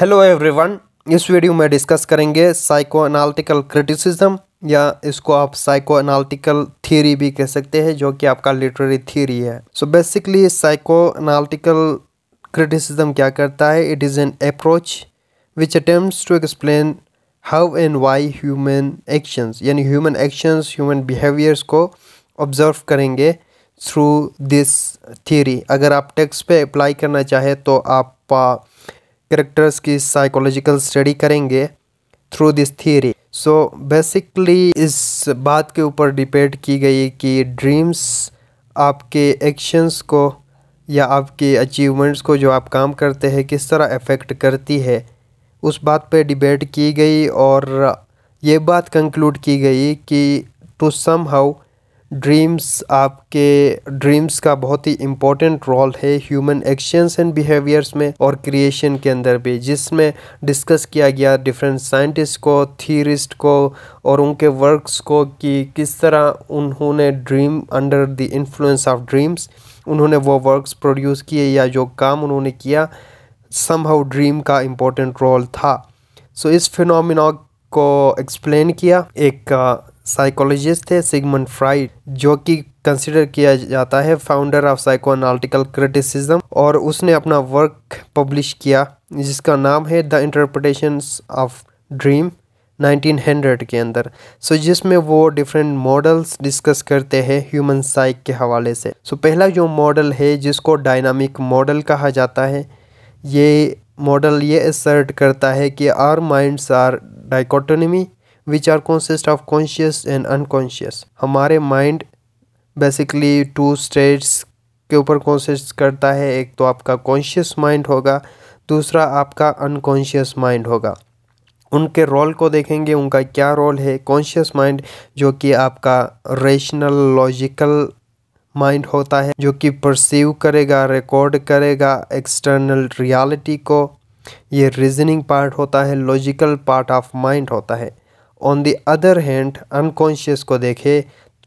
hello everyone इस video में discuss करेंगे साइको एनालिटिकल क्रिटिसिज्म या इसको आप साइको एनालिटिकल थियोरी भी कह सकते हैं जो कि आपका लिटरेरी थ्योरी है so basically psycho analytical criticism क्या करता है it is an approach which attempt to explain how and why human actions यानी ह्यूमन एक्शंस ह्यूमन बिहेवियर्स को ऑब्जर्व करेंगे थ्रू दिस थियोरी अगर आप टेक्स्ट पे अप्लाई करना चाहें तो आप करेक्टर्स की साइकोलॉजिकल स्टडी करेंगे through this theory so basically इस बात के ऊपर डिपेंड की गई कि ड्रीम्स आपके एक्शंस को या आपके अचीवमेंट्स को जो आप काम करते हैं किस तरह अफेक्ट करती है उस बात पे डिबेट की गई और ये बात कंक्लूड की गई कि टू सम हाउ ड्रीम्स आपके ड्रीम्स का बहुत ही इम्पोर्टेंट रोल है ह्यूमन एक्शंस एंड बिहेवियर्स में और क्रिएशन के अंदर भी जिसमें डिस्कस किया गया डिफरेंट साइंटिस्ट को थियरिस्ट को और उनके वर्क्स को कि किस तरह उन्होंने dream under the influence of dreams उन्होंने वो वर्क्स प्रोड्यूस किए या जो काम उन्होंने किया समहाउ ड्रीम का इम्पोर्टेंट रोल था सो so, इस फिनोमिना को एक्सप्लेन किया एक साइकोलॉजिस्ट थे सिगमंड फ्राइड जो कि कंसिडर किया जाता है फाउंडर ऑफ साइकोनालिटिकल क्रिटिसिज्म और उसने अपना वर्क पब्लिश किया जिसका नाम है द इंटरप्रटेशन ऑफ ड्रीम 1900 के अंदर सो so, जिसमें वो डिफरेंट मॉडल्स डिस्कस करते हैं ह्यूमन साइक के हवाले से सो so, पहला जो मॉडल है जिसको डायनामिक मॉडल कहा जाता है ये मॉडल ये असर्ट करता है कि our minds are dichotomy which are consist of conscious and unconscious हमारे माइंड बेसिकली टू स्टेट्स के ऊपर कॉन्सिस्ट करता है एक तो आपका कॉन्शियस माइंड होगा दूसरा आपका अनकॉन्शियस माइंड होगा उनके रोल को देखेंगे उनका क्या रोल है कॉन्शियस माइंड जो कि आपका रेशनल लॉजिकल माइंड होता है जो कि परसीव करेगा रिकॉर्ड करेगा एक्सटर्नल रियलिटी को ये रीजनिंग पार्ट होता है लॉजिकल पार्ट ऑफ माइंड होता है on the other hand unconscious को देखे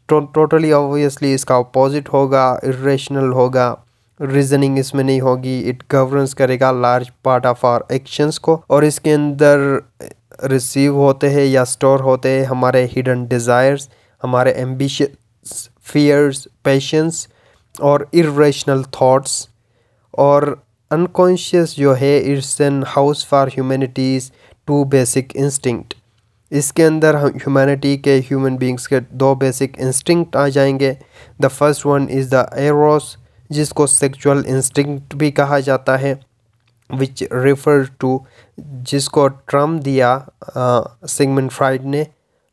तो टोटली ऑब्वियसली इसका अपोजिट होगा इेशनल होगा रीजनिंग इसमें नहीं होगी इट गवर्नस करेगा large part of our actions को और इसके अंदर रिसीव होते हैं या स्टोर होते हैं हमारे हिडन डिज़ायर्स हमारे एम्बिश फियर्स पैशंस और इेशनल थाट्स और अनकॉन्शियस जो है it's an house for humanities to basic instinct इसके अंदर ह्यूमैनिटी के ह्यूमन बींग्स के दो बेसिक इंस्टिंक्ट आ जाएंगे the first one is the Eros जिसको सेक्चुअल इंस्टिंक्ट भी कहा जाता है विच रेफर टू जिसको ट्रम दिया सिगमन फ्राइड ने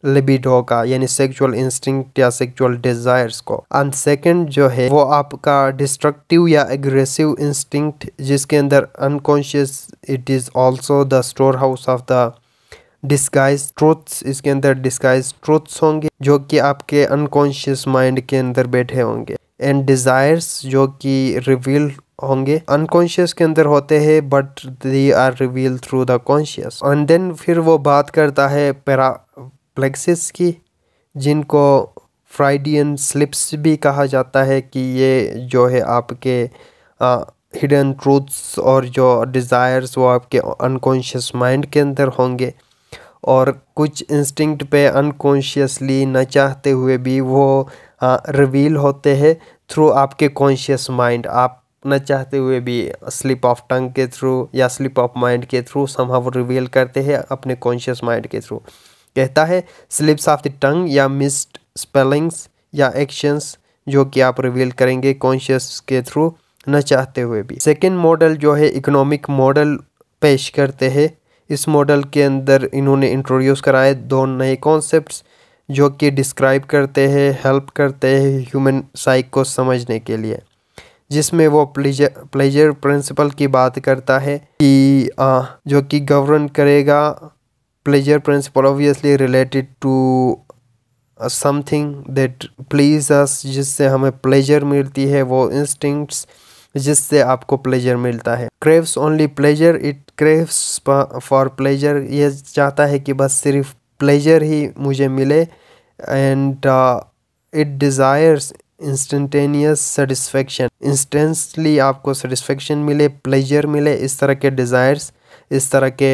लिबिडो का यानी सेक्सुअल इंस्टिंक्ट या सेक्सुअल डिज़ायर्स को एंड सेकंड जो है वो आपका डिस्ट्रक्टिव या एग्रेसिव इंस्टिंक्ट जिसके अंदर unconscious it is also the store house of the disguised truths इसके अंदर डिस्काइज ट्रोथ्स होंगे जो कि आपके अनकॉन्शियस माइंड के अंदर बैठे होंगे एंड डिजायर्स जो कि रिवील होंगे अनकॉन्शियस के अंदर होते हैं but they are reveal through the conscious and then फिर वो बात करता है पैराप्लेक्सिस की जिनको फ्राइडियन स्लिप्स भी कहा जाता है कि ये जो है आपके आ, हिडन ट्रूथ्स और जो डिज़ायर्स वो आपके अनकॉन्शियस माइंड के अंदर होंगे और कुछ इंस्टिंक्ट पे अनकॉन्शियसली न चाहते हुए भी वो रिवील होते हैं थ्रू आपके कॉन्शियस माइंड आप न चाहते हुए भी स्लिप ऑफ टंग के थ्रू या स्लिप ऑफ माइंड के थ्रू संभव रिवील करते हैं अपने कॉन्शियस माइंड के थ्रू कहता है स्लिप्स ऑफ द टंग या मिस्ड स्पेलिंग्स या एक्शंस जो कि आप रिवील करेंगे कॉन्शियस के थ्रू न चाहते हुए भी सेकेंड मॉडल जो है इकोनॉमिक मॉडल पेश करते हैं इस मॉडल के अंदर इन्होंने इंट्रोड्यूस कराए दो नए कॉन्सेप्ट जो कि डिस्क्राइब करते हैं हेल्प करते हैं ह्यूमन साइक को समझने के लिए जिसमें वो प्लेजर प्लेजर प्रिंसिपल की बात करता है कि आ, जो कि गवर्न करेगा pleasure principle obviously related to something that please us जिससे हमें प्लेजर मिलती है वो इंस्टिंक्ट्स जिससे आपको प्लेजर मिलता है craves only pleasure it craves for pleasure ये चाहता है कि बस सिर्फ प्लेजर ही मुझे मिले and it desires instantaneous satisfaction instantly आपको सेटिस्फेक्शन मिले प्लेजर मिले इस तरह के डिज़ायर्स इस तरह के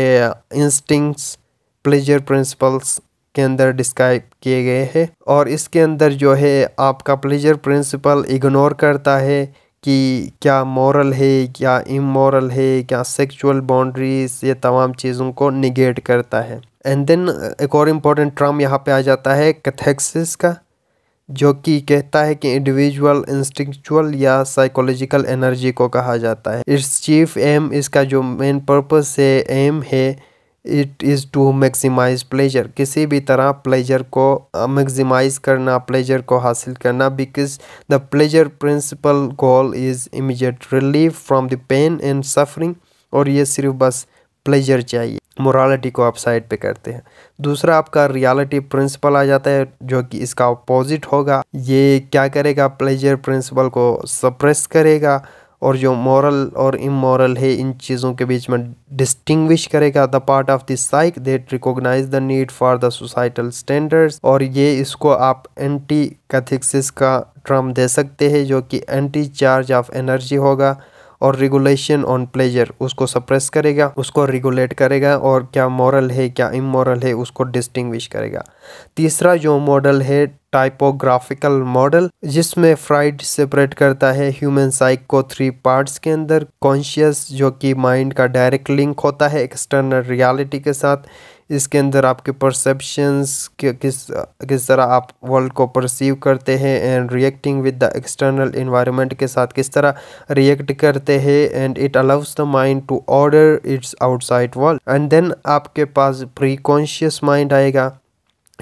इंस्टिंक्ट्स प्लेजर प्रिंसिपल्स के अंदर डिस्क्राइब किए गए हैं और इसके अंदर जो है आपका प्लेजर प्रिंसिपल इग्नोर करता है कि क्या मॉरल है क्या इमोरल है क्या सेक्चुअल बाउंड्रीज ये तमाम चीज़ों को निगेट करता है एंड देन uh, एक और इम्पोर्टेंट ट्रम यहाँ पे आ जाता है कथेक्सिस का जो कि कहता है कि इंडिविजुअल इंस्टिंक्चुअल या साइकोलॉजिकल एनर्जी को कहा जाता है इट्स चीफ एम इसका जो मेन पर्पस है एम है it is to maximize pleasure किसी भी तरह प्लेजर को मैक्सिमाइज करना प्लेजर को हासिल करना because the pleasure principle goal is immediate relief from the pain and suffering और ये सिर्फ बस प्लेजर चाहिए मोरालिटी को आप साइड पे करते हैं दूसरा आपका रियलिटी प्रिंसिपल आ जाता है जो कि इसका अपोजिट होगा ये क्या करेगा प्लेजर प्रिंसिपल को सप्रेस करेगा और जो मॉरल और इमोरल है इन चीज़ों के बीच में डिस्टिंग्विश करेगा the part of the psyche that recognize the need for the societal standards और ये इसको आप एंटी कैथिक्सिस का ट्रम दे सकते हैं जो कि एंटी चार्ज ऑफ एनर्जी होगा और रेगुलेशन ऑन प्लेजर उसको सप्रेस करेगा उसको रेगुलेट करेगा और क्या मॉरल है क्या इमोरल है उसको डिस्टिंग्विश करेगा तीसरा जो मॉडल है टाइपोग्राफिकल मॉडल जिसमें फ्राइड सेपरेट करता है ह्यूमन साइक को थ्री पार्ट्स के अंदर कॉन्शियस जो कि माइंड का डायरेक्ट लिंक होता है एक्सटर्नल रियलिटी के साथ इसके अंदर आपके परसेप्शंस किस किस तरह आप वर्ल्ड को परसीव करते हैं and reacting with the external environment के साथ किस तरह रिएक्ट करते हैं and it allows the mind to order its outside world and then आपके पास प्री कॉन्शियस माइंड आएगा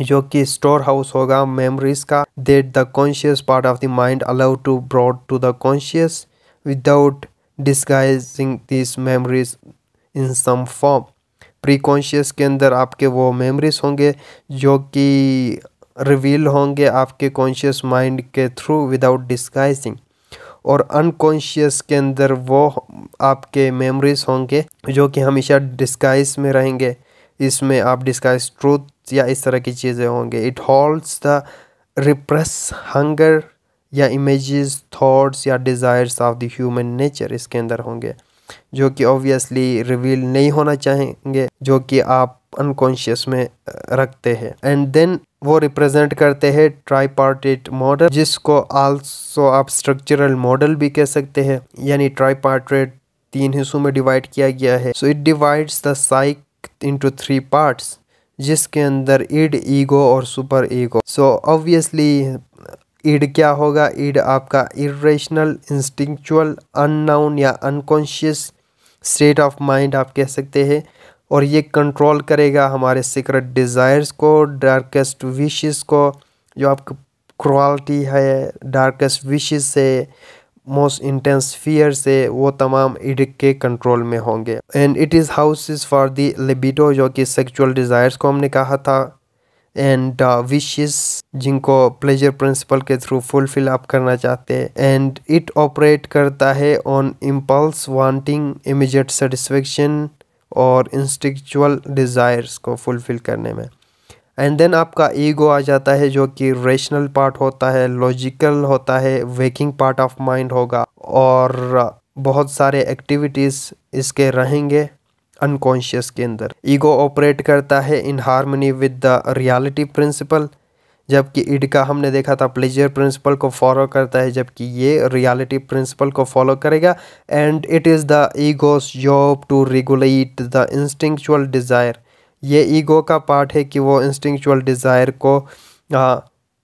जो कि स्टोर हाउस होगा मेमोरीज का that the conscious part of the mind allowed to broad to the conscious without disguising this memories in some form pre conscious के अंदर आपके वो मेमोरीज होंगे जो कि रिवील होंगे आपके कॉन्शियस माइंड के थ्रू विदाउट डिस्गाइजिंग और अनकॉन्शियस के अंदर वो आपके मेमोरीज होंगे जो कि हमेशा डिस्गाइज में रहेंगे इसमें आप डिस्गाइज ट्रूथ या इस तरह की चीज़ें होंगे it holds the repress hunger या इमेजेस थॉट्स या desires of the human nature इसके अंदर होंगे जो कि ऑब्वियसली रिवील नहीं होना चाहेंगे जो कि आप अनकॉन्शियस में रखते हैं एंड देन वो रिप्रेजेंट करते हैं ट्राईपार्टेट मॉडल जिसको आल्सो आप स्ट्रक्चरल मॉडल भी कह सकते हैं यानी ट्राईपार्टेट तीन हिस्सों में डिवाइड किया गया है so it divides the psyche into three parts जिसके अंदर इड ईगो और super ego so obviously id क्या होगा ईड आपका इरेशनल इंस्टिंक्चुअल अननाउन या अनकॉन्शियस स्टेट ऑफ माइंड आप कह सकते हैं और ये कंट्रोल करेगा हमारे सीक्रेट डिज़ायर्स को डार्केस्ट विशेस को जो आपकी क्रॉल्टी है डार्केस्ट विशेस है मोस्ट इंटेंस फियर से वो तमाम इडिक के कंट्रोल में होंगे and it is house for the libido जो कि सेक्चुअल डिज़ायर्स को हमने कहा था एंड विशेस uh, जिनको प्लेजर प्रिंसिपल के थ्रू फुलफिल आप करना चाहते हैं एंड इट ऑपरेट करता है on impulse wanting immediate satisfaction और इंस्टिक्चुअल डिज़ायर्स को फुलफिल करने में एंड देन आपका ईगो आ जाता है जो कि रेशनल पार्ट होता है लॉजिकल होता है वेकिंग पार्ट ऑफ माइंड होगा और बहुत सारे एक्टिविटीज़ इसके रहेंगे अनकॉन्शियस के अंदर ईगो ऑपरेट करता है in harmony with the reality principle जबकि इड का हमने देखा था प्लेजर प्रिंसिपल को फॉलो करता है जबकि ये रियलिटी प्रिंसिपल को फॉलो करेगा and it is the ego's job to regulate the instinctual desire ये ईगो का पार्ट है कि वो इंस्टिंक्चुअल डिज़ायर को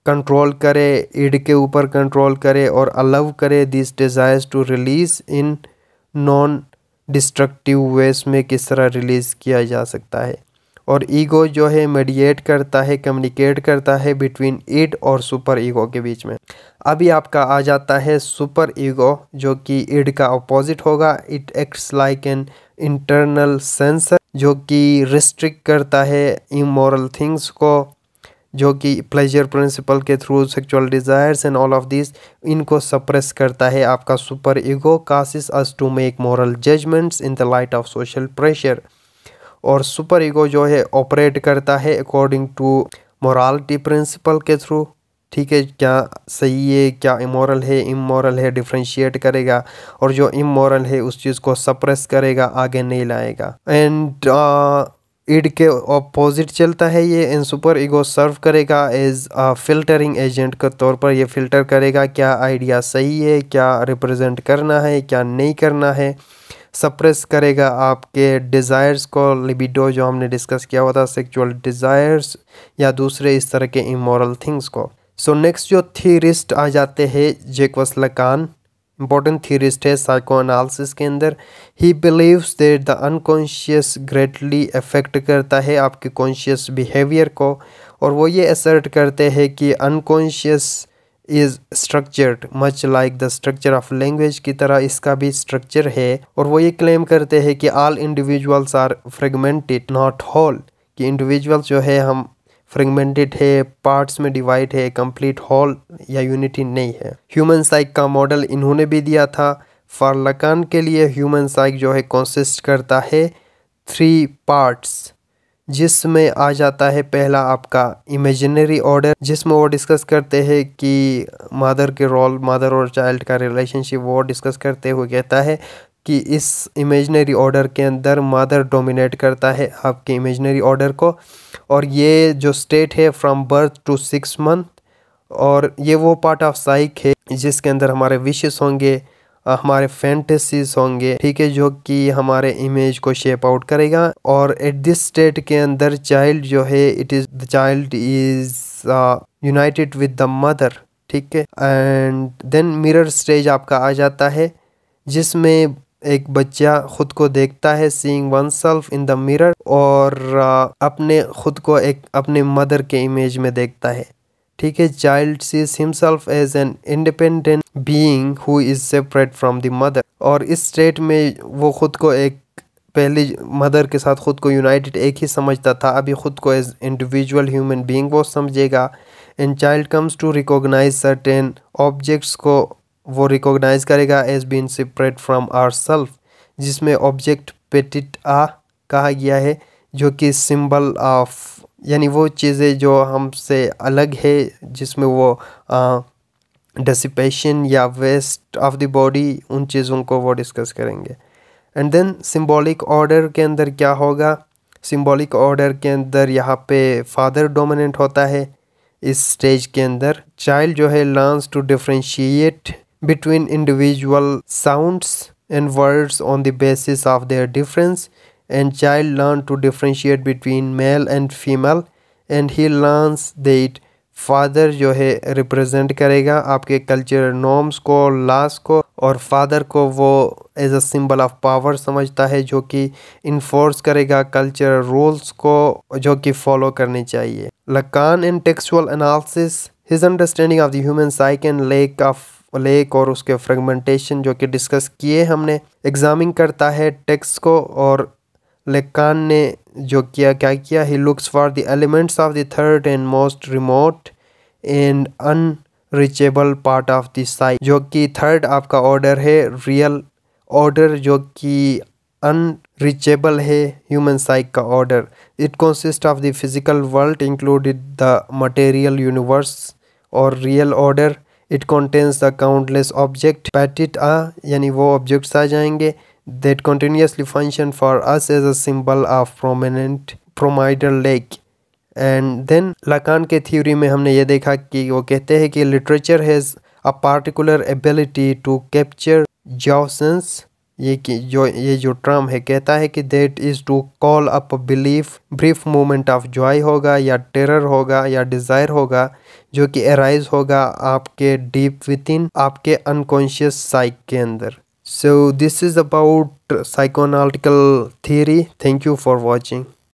कंट्रोल करे ईड के ऊपर कंट्रोल करे और अलव करे this desires to release in non destructive ways में किस तरह रिलीज़ किया जा सकता है और ईगो जो है मेडिएट करता है कम्युनिकेट करता है बिटवीन इड और सुपर ईगो के बीच में अभी आपका आ जाता है सुपर ईगो जो कि इड का अपोजिट होगा it acts like an internal censor जो कि रिस्ट्रिक्ट करता है इमोरल थिंग्स को जो कि प्लेजर प्रिंसिपल के through sexual desires and all of this इनको सप्रेस करता है आपका super ego causes us to make moral judgements in the light of social pressure और सुपर ईगो जो है ऑपरेट करता है अकॉर्डिंग टू मोरालिटी प्रिंसिपल के थ्रू ठीक है क्या सही है क्या इमोरल है इमोरल है डिफ्रेंशिएट करेगा और जो इमोरल है उस चीज़ को सप्रेस करेगा आगे नहीं लाएगा एंड इड uh, के ऑपोजिट चलता है ये एंड सुपर ईगो सर्व करेगा एज फिल्टरिंग एजेंट के तौर पर ये फ़िल्टर करेगा क्या आइडिया सही है क्या रिप्रेजेंट करना है क्या नहीं करना है सप्रेस करेगा आपके डिज़ायर्स को लिबिडो जो हमने डिस्कस किया हुआ था सेक्चुअल डिज़ायर्स या दूसरे इस तरह के इमोरल थिंग्स को सो so, नेक्स्ट जो थीरिस्ट आ जाते हैं जेकवस लकान इंपॉर्टेंट थीरिस्ट है साइको एनालिसिस के अंदर ही believes that the unconscious greatly affect करता है आपके कॉन्शियस बिहेवियर को और वो ये असर्ट करते हैं कि unconscious is structured much like the structure of language की तरह इसका भी स्ट्रक्चर है और वो ये क्लेम करते हैं कि all individuals are fragmented not whole कि इंडिविजुअल्स जो है हम फ्रेगमेंटेड है पार्ट्स में डिवाइड है कंप्लीट होल या यूनिटी नहीं है ह्यूमन साइक का मॉडल इन्होंने भी दिया था लकान के लिए ह्यूमन साइक जो है कंसिस्ट करता है थ्री पार्ट्स जिसमें आ जाता है पहला आपका इमेजिनरी ऑर्डर जिसमें वो डिस्कस करते हैं कि मदर के रोल मदर और चाइल्ड का रिलेशनशिप वो डिस्कस करते हुए कहता है कि इस इमेजनरी ऑर्डर के अंदर मदर डोमिनेट करता है आपके इमेजनरी ऑर्डर को और ये जो स्टेट है from birth to six month और ये वो पार्ट ऑफ साइक है जिसके अंदर हमारे विशेष होंगे हमारे फैंटेसी होंगे ठीक है जो कि हमारे इमेज को शेप आउट करेगा और एट दिस स्टेट के अंदर चाइल्ड जो है it is the child is united with the mother ठीक है एंड देन मिरर स्टेज आपका आ जाता है जिसमें एक बच्चा खुद को देखता है seeing oneself in the mirror और uh, अपने खुद को एक अपने मदर के इमेज में देखता है ठीक है child sees himself as an independent being who is separate from the mother और इस स्टेट में वो खुद को एक पहले मदर के साथ खुद को यूनाइटेड एक ही समझता था अभी खुद को एज इंडिविजुअल ह्यूमन बीइंग वो समझेगा and child comes to recognize certain objects को वो रिकॉग्नाइज करेगा as being separate from our self जिसमें ऑब्जेक्ट पेटिट आ कहा गया है जो कि सिंबल ऑफ यानी वो चीज़ें जो हमसे अलग है जिसमें वो डिसिपेशन या वेस्ट ऑफ द बॉडी उन चीज़ों को वो डिस्कस करेंगे एंड देन सिंबॉलिक ऑर्डर के अंदर क्या होगा सिंबॉलिक ऑर्डर के अंदर यहाँ पे फादर डोमिनेंट होता है इस स्टेज के अंदर चाइल्ड जो है learns to differentiate between individual sounds and words on the basis of their difference and child learn to differentiate between male and female and he learns that father जो है represent करेगा आपके cultural norms को लास को और father को वो as a symbol of power समझता है जो कि इन्फोर्स करेगा कल्चरल रूल्स को जो कि फॉलो करने चाहिए Lacan in textual analysis his understanding of the human psyche and lack of lack और उसके फ्रेगमेंटेशन जो कि डिस्कस किए हमने एग्जामिंग करता है टेक्स्ट को और लेकान ने जो किया क्या किया he looks for the elements of the third and most remote and reachable part of the site जो कि थर्ड आपका ऑर्डर है रियल ऑर्डर जो कि रिचेबल है ह्यूमन साइक का order it consist of the physical world included the material universe और real order it contains the countless object petit a यानी वो ऑब्जेक्ट्स आ जाएंगे that continuously function for us as a symbol of prominent primordial lack and then Lacan के theory में हमने ये देखा कि वो कहते हैं कि literature has a particular ability to capture jouissance ये कि जो ये जो टर्म है कहता है कि that is to call up belief brief moment of joy होगा या टेरर होगा या डिज़ायर होगा जो कि एराइज होगा आपके डीप विद इन आपके अनकॉन्शियस साइक के अंदर so this is about psychoanalytical theory thank you for watching